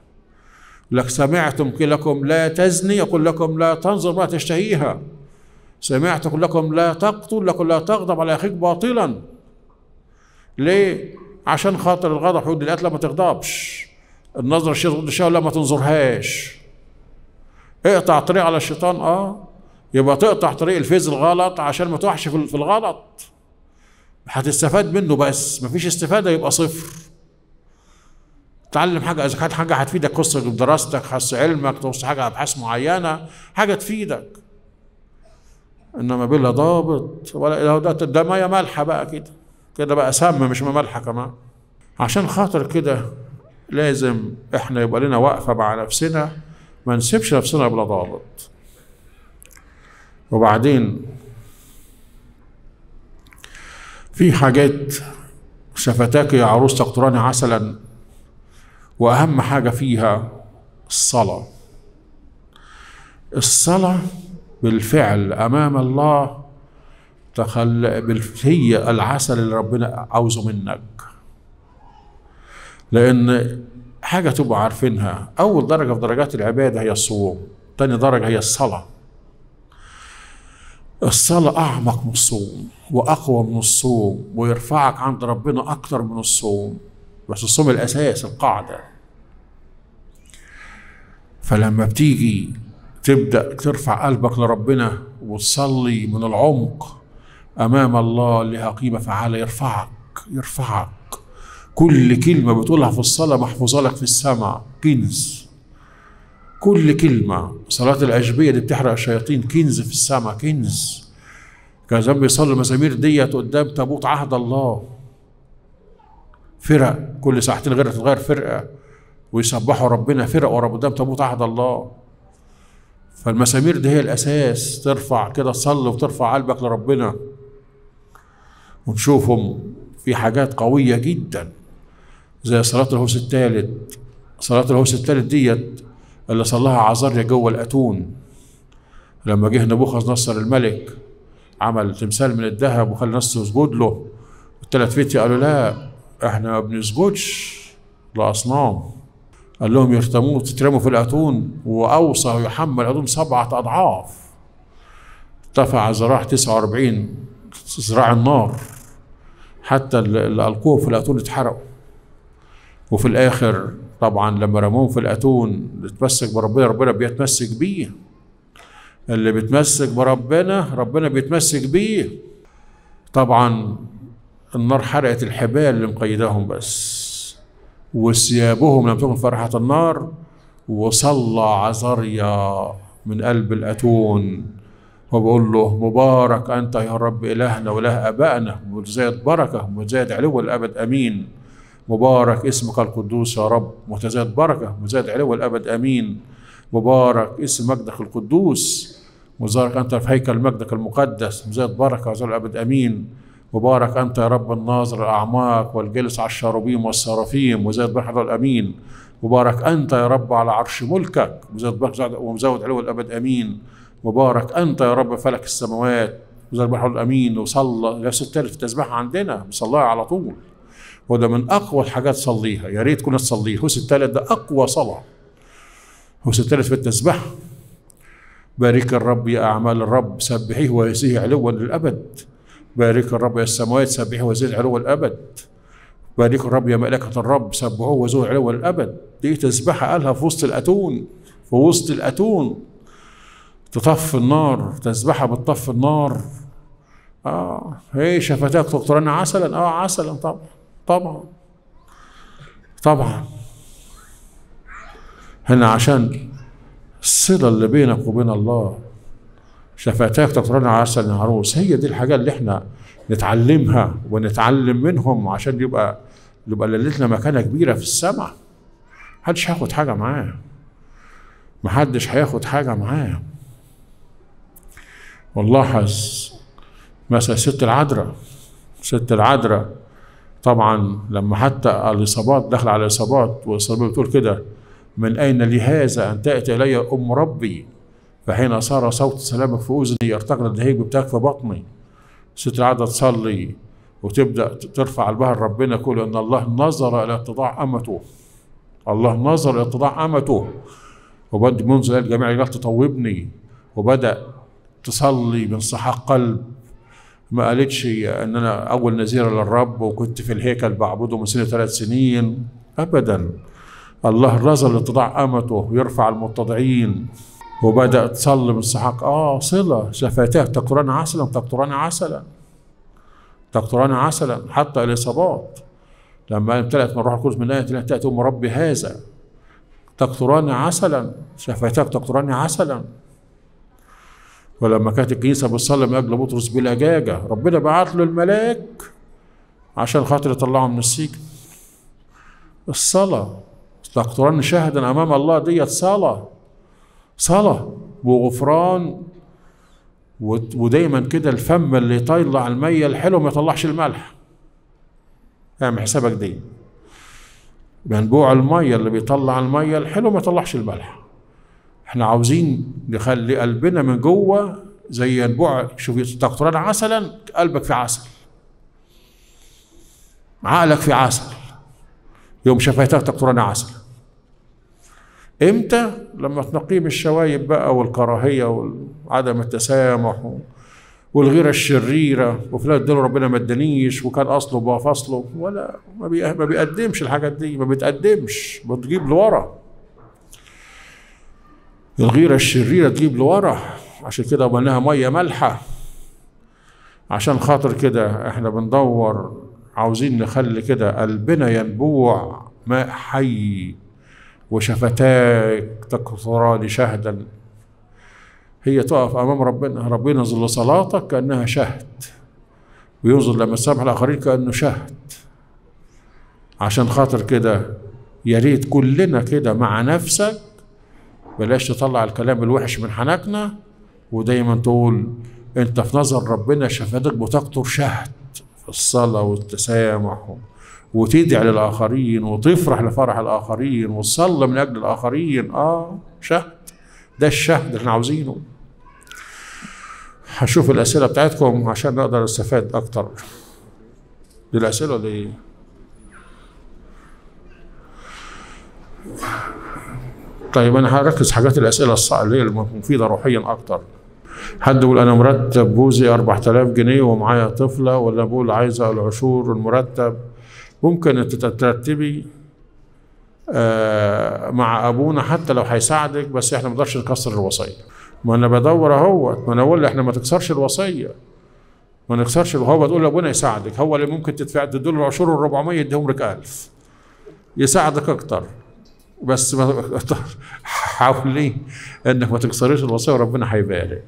لك سمعتم كلكم لا تزني يقول لكم لا تنظر ما تشتهيها سمعتكم لكم لا تقتل لكم لا تغضب على اخيك باطلا ليه عشان خاطر الغضب حدود الآيات ما تغضبش النظرة الشيطان ضد الشهوة لا ما تنظرهاش اقطع طريق على الشيطان اه يبقى تقطع طريق الفيز الغلط عشان ما توحش في الغلط هتستفاد منه بس مفيش استفادة يبقى صفر تعلم حاجة إذا كانت حاجة هتفيدك قصة دراستك خاص علمك توصل حاجة أبحاث معينة حاجة تفيدك إنما بلا ضابط ولا ده, ده مالحة بقى كده كده بقى سم مش مملحه كمان عشان خاطر كده لازم احنا يبقى لنا وقفه مع نفسنا ما نسيبش نفسنا بلا ضابط وبعدين في حاجات شفتاك يا عروس تقطران عسلا واهم حاجه فيها الصلاه الصلاه بالفعل امام الله تخل هي العسل اللي ربنا عاوزه منك لأن حاجة تبقوا عارفينها أول درجة في درجات العبادة هي الصوم تاني درجة هي الصلاة الصلاة أعمق من الصوم وأقوى من الصوم ويرفعك عند ربنا أكتر من الصوم بس الصوم الأساس القاعدة فلما بتيجي تبدأ ترفع قلبك لربنا وتصلي من العمق امام الله لها قيمه فعاله يرفعك يرفعك كل كلمه بتقولها في الصلاه محفوظه لك في السماء كنز كل كلمه صلاه العشبيه دي بتحرق الشياطين كنز في السماء كنز كان زمان بيصلي المزامير ديت قدام تابوت عهد الله فرق كل ساعتين غير تتغير فرقه ويسبحوا ربنا فرق ورا قدام تابوت عهد الله فالمسامير دي هي الاساس ترفع كده تصلي وترفع قلبك لربنا ونشوفهم في حاجات قوية جدا زي صلاة الهوس الثالث صلاة الهوس الثالث ديت اللي صلاها عزاريا جوه الأتون لما جه نبوخذ نصر الملك عمل تمثال من الذهب وخلى الناس تسجد له الثلاث فتية قالوا لا احنا ما بنسجدش لأصنام قال لهم يرتموا تترموا في الأتون وأوصى يحمل الأتون سبعة أضعاف ارتفع زراع 49 زراع النار حتى اللي ألقوه في الأتون اتحرقوا وفي الآخر طبعا لما رموهم في الأتون اتمسك بربنا ربنا بيتمسك بيه اللي بيتمسك بربنا ربنا بيتمسك بيه طبعا النار حرقت الحبال اللي مقيداهم بس وثيابهم لم تكن فرحة النار وصلى عزريا من قلب الأتون وبقول له مبارك أنت يا رب إلهنا وإله أبائنا متزايد بركة متزايد علو الأبد أمين مبارك اسمك القدوس يا رب متزايد بركة متزايد علو الأبد أمين مبارك اسم مجدك القدوس مبارك أنت في هيكل مجدك المقدس متزايد بركة متزايد الأبد أمين مبارك أنت يا رب الناظر الأعماق والجلس على الشاربيم والسرافيم وزاد بركة الأمين مبارك أنت يا رب على عرش ملكك وزاد بركة ومزود علو الأبد أمين مبارك أنت يا رب فلك السماوات وزي البحر الأمين وصلى نفس الثالث التسبيح عندنا بنصليها على طول وده من أقوى الحاجات صليها يا ريت كنا تصليها هوس التالت ده أقوى صلاة هوس التالت في التسبيح بارك الرب يا أعمال الرب سبحيه ويزيه علوا للأبد بارك الرب يا السماوات سبحيه ويزيه علوا للأبد بارك الرب يا ملائكة الرب سبحوه وزوه علوا للأبد دي تسبحة قالها في وسط الأتون في وسط الأتون تطفي النار تسبحها بتطفي النار اه هي شفتاك تقترن عسلا اه عسلا طبعا طبعا طبعا هنا عشان الصلة اللي بينك وبين الله شفتاك عسلا عسل عروس هي دي الحاجة اللي احنا نتعلمها ونتعلم منهم عشان يبقى يبقى ليلتنا مكانة كبيرة في السماء محدش هياخد حاجة معاه محدش هياخد حاجة معاه ونلاحظ مثلا ست العذراء ست العذراء طبعا لما حتى الاصابات دخل على الاصابات والصليب بتقول كده من اين لي هذا ان تاتي الي ام ربي فحين صار صوت سلامك في اذني يرتقل الدهيج بتاعك في بطني ست العذراء تصلي وتبدا ترفع البهر ربنا كله ان الله نظر الى اتضاع امته الله نظر الى اتضاع امته وبدأ منذ الجميع جميع الرجال تطوبني وبدأ تصلي من بانصحاق قلب ما قالتش ان انا اول نذير للرب وكنت في الهيكل بعبده من سنه ثلاث سنين ابدا الله رزق لتضع امته ويرفع المتضعين وبدا تصلي من بانصحاق اه صله شفتها تقطران عسلا تقطران عسلا تقطران عسلا حتى اليصابات لما امتلأت من روح القدس من آية تأتي أم ربي هذا تقطران عسلا شفتاك تقطران عسلا ولما كانت الكنيسة بتصلي من أجل بطرس بلجاجة ربنا بعت له الملاك عشان خاطر يطلعه من السجن الصلاة تقترن شهدا أمام الله ديت صلاة صلاة وغفران ودايما كده الفم اللي يطلع المية الحلو ما يطلعش الملح اعمل حسابك دي منبوع المية اللي بيطلع المية الحلو ما يطلعش الملح احنا عاوزين نخلي قلبنا من جوه زي ينبوع شوف تقطران عسلا قلبك في عسل عقلك في عسل يوم شفيتك تقطران عسل امتى لما تنقيم الشوايب بقى والكراهيه وعدم التسامح والغيره الشريره وفلان دول ربنا ما ادانيش وكان اصله بقى فصله ولا ما بيقدمش الحاجات دي ما بتقدمش بتجيب لورا الغيرة الشريرة تجيب لورا عشان كده بناها مية مالحة عشان خاطر كده احنا بندور عاوزين نخلي كده قلبنا ينبوع ماء حي وشفتاك تكثران شهدا هي تقف امام ربنا ربنا يظل صلاتك كانها شهد وينظر لما تسامح الاخرين كانه شهد عشان خاطر كده يا ريت كلنا كده مع نفسك بلاش تطلع الكلام الوحش من حنكنا ودايما تقول انت في نظر ربنا شفتك بتقطر شهد في الصلاة والتسامح وتدعي للآخرين وتفرح لفرح الآخرين وتصلي من أجل الآخرين آه شهد ده الشهد اللي احنا عاوزينه هشوف الأسئلة بتاعتكم عشان نقدر نستفاد أكتر دي الأسئلة ولا طيب انا هركز حاجات الاسئله الصعبه اللي هي المفيده روحيا اكتر حد يقول انا مرتب جوزي 4000 جنيه ومعايا طفله ولا بقول عايزه العشور المرتب ممكن تترتبي آه، مع ابونا حتى لو هيساعدك بس احنا ما نقدرش نكسر الوصيه ما انا بدور اهوت ما انا اقول احنا ما تكسرش الوصيه ما نكسرش هو بتقول لابونا يساعدك هو اللي ممكن تدفع تدول العشور ال 400 يديهم لك 1000 يساعدك اكتر بس حاولي انك ما تكسريش الوصيه وربنا هيبارك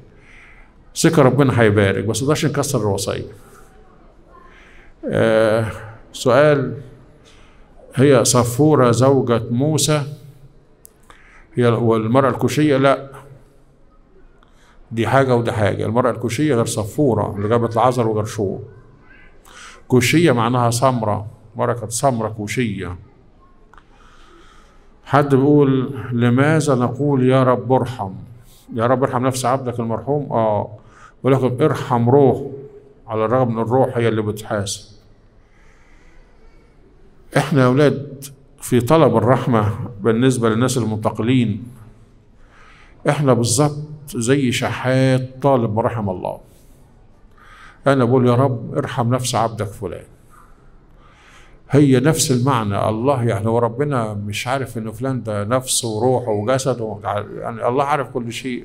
ثقه ربنا هيبارك بس ما تقدرش نكسر الوصيه آه سؤال هي صفوره زوجة موسى هي والمرأة الكوشية لا دي حاجة ودي حاجة المرأة الكوشية غير صفورة اللي جابت العذر وجرشوم كوشية معناها سمرة مرة كانت سمرة كوشية حد بيقول لماذا نقول يا رب ارحم يا رب ارحم نفس عبدك المرحوم اه ولكن ارحم روح على الرغم ان الروح هي اللي بتحاسب احنا يا اولاد في طلب الرحمه بالنسبه للناس المنتقلين احنا بالظبط زي شحات طالب رحم الله انا بقول يا رب ارحم نفس عبدك فلان هي نفس المعنى الله يعني وربنا مش عارف ان فلان ده نفسه وروحه وجسده يعني الله عارف كل شيء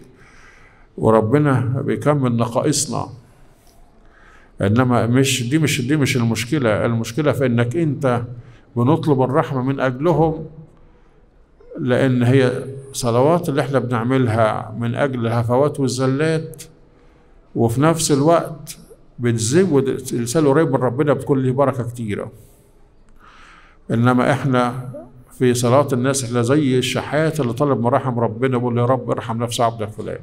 وربنا بيكمل نقائصنا انما مش دي مش دي مش المشكله المشكله في انك انت بنطلب الرحمه من اجلهم لان هي صلوات اللي احنا بنعملها من اجل الهفوات والزلات وفي نفس الوقت بتزود الانسان قريب من ربنا بكل بركه كتيره انما احنا في صلاه الناس احنا زي الشحات اللي طلب مراحم ربنا بيقول يا رب ارحم نفس عبدك فلان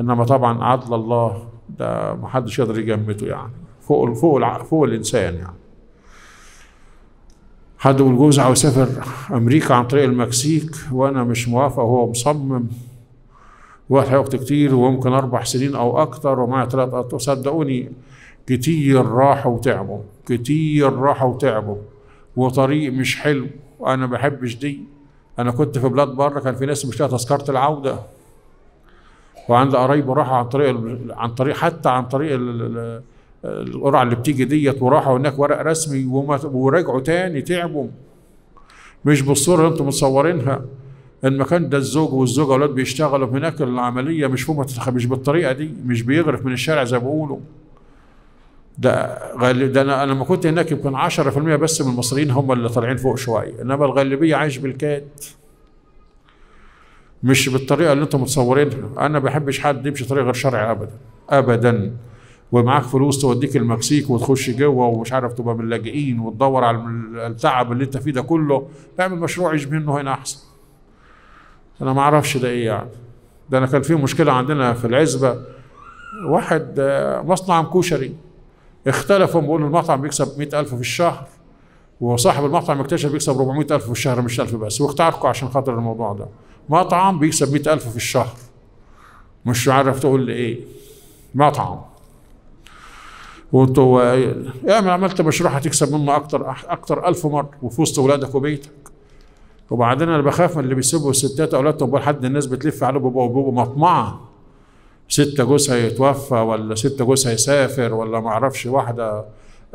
انما طبعا عدل الله ده محدش يقدر يجمته يعني فوق فوق فوق الانسان يعني حد والجوز عاوز يسافر امريكا عن طريق المكسيك وانا مش موافق وهو مصمم واحد وقت كتير وممكن اربع سنين او اكتر ومعي ثلاث اطفال صدقوني كتير راحوا وتعبوا كتير راحوا وتعبوا وطريق مش حلو انا ما بحبش دي انا كنت في بلاد بره كان في ناس مش لاقيه تذكره العوده وعندي قرايبه راحوا عن طريق عن طريق حتى عن طريق القرعه اللي بتيجي ديت وراحوا هناك ورق رسمي ورجعوا تاني تعبوا مش بالصوره اللي انتم متصورينها المكان ده الزوج والزوجه اولاد بيشتغلوا هناك العمليه مش مش بالطريقه دي مش بيغرف من الشارع زي ما بيقولوا ده غالب ده انا لما كنت هناك يمكن 10% بس من المصريين هم اللي طالعين فوق شويه انما الغالبيه عايش بالكاد مش بالطريقه اللي انتم متصورينها انا ما بحبش حد يمشي طريق غير شرعي ابدا ابدا ومعاك فلوس توديك المكسيك وتخش جوه ومش عارف تبقى من اللاجئين وتدور على التعب اللي انت فيه ده كله اعمل مشروع يعيش منه هنا احسن انا ما اعرفش ده ايه يعني ده انا كان في مشكله عندنا في العزبه واحد آه، مصنع كوشري اختلفوا بيقولوا المطعم بيكسب 100000 في الشهر وصاحب المطعم اكتشف بيكسب 400000 في الشهر مش 1000 بس واخترقوا عشان خاطر الموضوع ده مطعم بيكسب 100000 في الشهر مش عارف تقول لي ايه مطعم وانتوا اعمل عملت مشروع هتكسب منه اكتر اكتر 1000 مره وفي وسط اولادك وبيتك وبعدين انا بخاف من اللي بيسيبوا الستات اولادهم لحد الناس بتلف على بابا وبابا مطمعه ستة جوزها يتوفى ولا ستة جوزها يسافر ولا ما اعرفش واحدة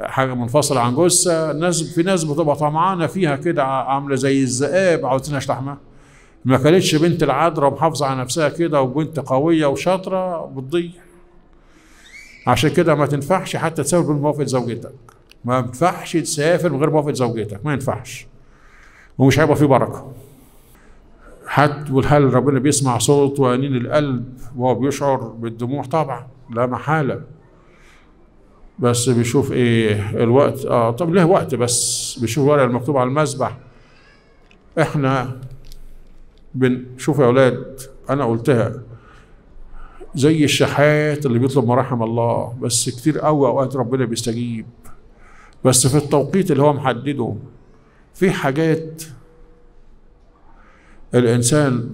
حاجة منفصلة عن جوزها الناس في ناس بتبقى طمعانة فيها كده عاملة زي الذئاب عاوزينها لحمها ما كانتش بنت العذراء ومحافظة على نفسها كده وبنت قوية وشاطرة بتضيع عشان كده ما تنفعش حتى تسافر من موافقة زوجتك ما ينفعش تسافر من غير موافقة زوجتك ما ينفعش ومش هيبقى في بركة حد والحال ربنا بيسمع صوت وأنين القلب وهو بيشعر بالدموع طبعا لا محالة بس بيشوف ايه الوقت اه طب ليه وقت بس بيشوف الورق المكتوب على المذبح احنا بنشوف يا اولاد انا قلتها زي الشحات اللي بيطلب مراحم الله بس كتير قوي اوقات ربنا بيستجيب بس في التوقيت اللي هو محدده في حاجات الانسان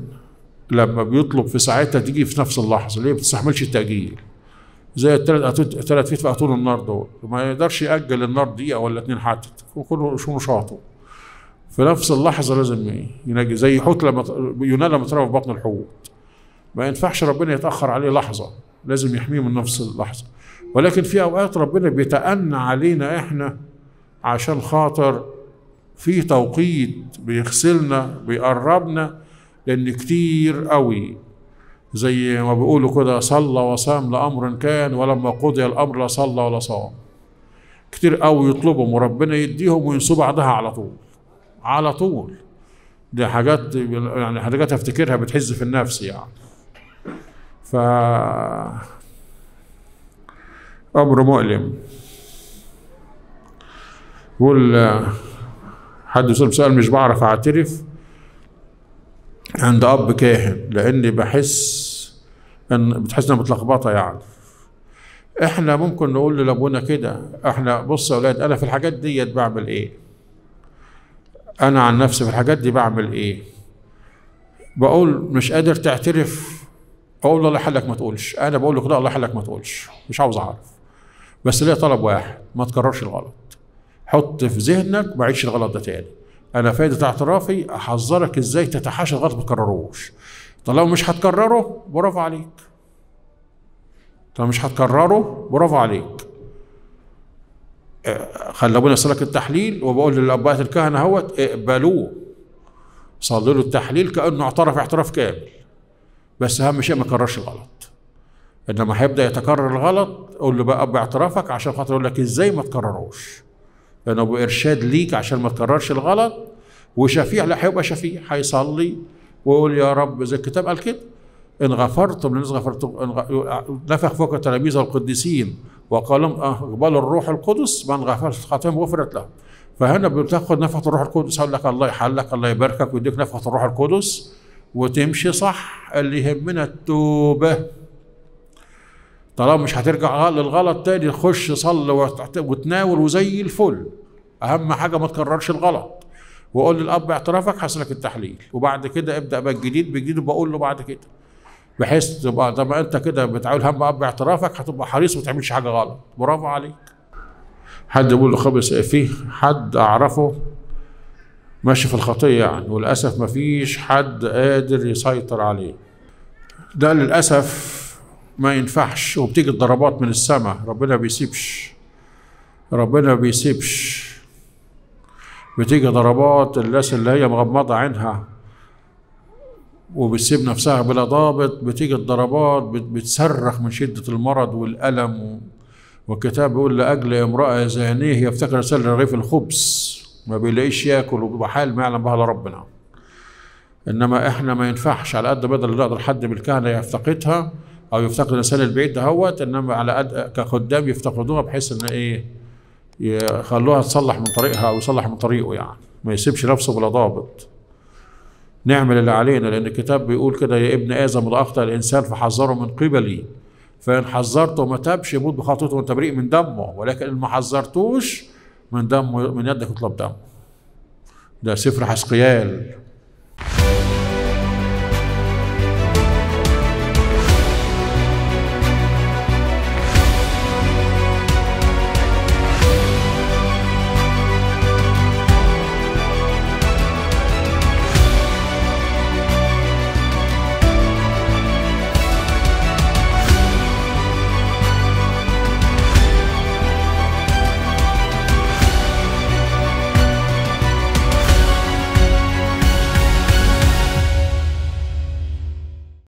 لما بيطلب في ساعتها تيجي في نفس اللحظه ليه ما بتستحملش التاجيل زي الثلاث ثلاث فيت قطور النار دول ما يقدرش ياجل النار دقيقه ولا اتنين حتى وكله شو نشاطه في نفس اللحظه لازم ينجي زي حوت لما ينال لما تروح في بطن الحوت ما ينفعش ربنا يتاخر عليه لحظه لازم يحميه من نفس اللحظه ولكن في اوقات ربنا بيتأنى علينا احنا عشان خاطر في توقيت بيغسلنا بيقربنا لأن كتير قوي زي ما بيقولوا كده صلى وصام لأمر كان ولما قضي الأمر لا صلى ولا صام كتير قوي يطلبهم وربنا يديهم وينسوا بعضها على طول على طول دي حاجات يعني حاجات افتكرها بتحز في النفس يعني ف امر مؤلم يقول حد يسأل سؤال مش بعرف أعترف عند أب كاهن لأني بحس إن بتحس إنها متلخبطة يعني إحنا ممكن نقول لأبونا كده إحنا بص يا أولاد أنا في الحاجات ديت بعمل إيه؟ أنا عن نفسي في الحاجات دي بعمل إيه؟ بقول مش قادر تعترف أقول الله يحلك ما تقولش أنا بقول لك لا الله يحلك ما تقولش مش عاوز أعرف بس ليه طلب واحد ما تكررش الغلط حط في ذهنك ما عيدش الغلط ده تاني انا فايده اعترافي احذرك ازاي تتحاشى الغلط ما تكرروش طالما مش هتكرره برافو عليك طالما مش هتكرره برافو عليك آه، خلي ابونا يصلك التحليل وبقول للابهات الكهنه اهوت اقبلوه صلي له التحليل كانه اعترف اعتراف كامل بس اهم شيء ما يكررش الغلط انما هيبدا يتكرر الغلط قول له بقى اب اعترافك عشان خاطر يقول لك ازاي ما تكرروش لانه ارشاد ليك عشان ما تكررش الغلط وشفيع لا هيبقى شفيع هيصلي ويقول يا رب زي الكتاب قال كده ان غفرتم للناس غفرتم نفخ فوق التلاميذ القديسين وقال لهم اقبلوا الروح القدس من غفرت خطاياهم غفرت له فهنا بتاخد نفخه الروح القدس يقول لك الله يحلك الله يباركك ويديك نفخه الروح القدس وتمشي صح اللي يهمنا التوبه طالما مش هترجع للغلط تاني خش صلي وتناول وزي الفل اهم حاجه ما تكررش الغلط واقول للاب اعترافك حصلك التحليل وبعد كده ابدا بقى الجديد بجديد وبقول له بعد كده بحيث تبقى طب انت كده بتعول هم اب اعترافك هتبقى حريص وما تعملش حاجه غلط برافو عليك حد يقول له خبص فيه حد اعرفه ماشي في الخطيه يعني وللاسف ما فيش حد قادر يسيطر عليه ده للاسف ما ينفعش وبتيجي الضربات من السماء ربنا بيسيبش ربنا بيسيبش بتيجي ضربات الناس اللي هي مغمضة عينها وبتسيب نفسها بلا ضابط بتيجي الضربات بتصرخ من شدة المرض والألم والكتاب بيقول لأجل امرأة زانيه يفتقر سل رغيف الخبز ما بيلاقيش ياكل وبيبقى حال ما يعلم بها ربنا انما احنا ما ينفعش على قد ما نقدر حد من الكهنه يفتقدها او يفتقد الانسان البعيد دهوت انما على قد كخدام يفتقدوها بحيث ان ايه يخلوها تصلح من طريقها او يصلح من طريقه يعني ما يسيبش نفسه بلا ضابط نعمل اللي علينا لان الكتاب بيقول كده يا ابن ادم لا اخطا الانسان فحذره من قبلي فان حذرته ما تابش يموت بخطوته وانت بريء من دمه ولكن ان ما حذرتوش من دمه من يدك اطلب دمه ده سفر حسقيال